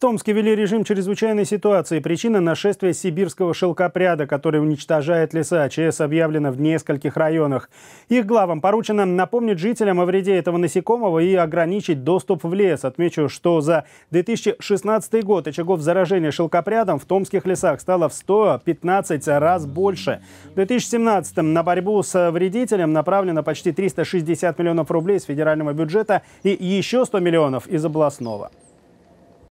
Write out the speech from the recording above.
В Томске ввели режим чрезвычайной ситуации. Причина – нашествия сибирского шелкопряда, который уничтожает леса. ЧС объявлено в нескольких районах. Их главам поручено напомнить жителям о вреде этого насекомого и ограничить доступ в лес. Отмечу, что за 2016 год очагов заражения шелкопрядом в томских лесах стало в 115 раз больше. В 2017 м на борьбу с вредителем направлено почти 360 миллионов рублей с федерального бюджета и еще 100 миллионов из областного.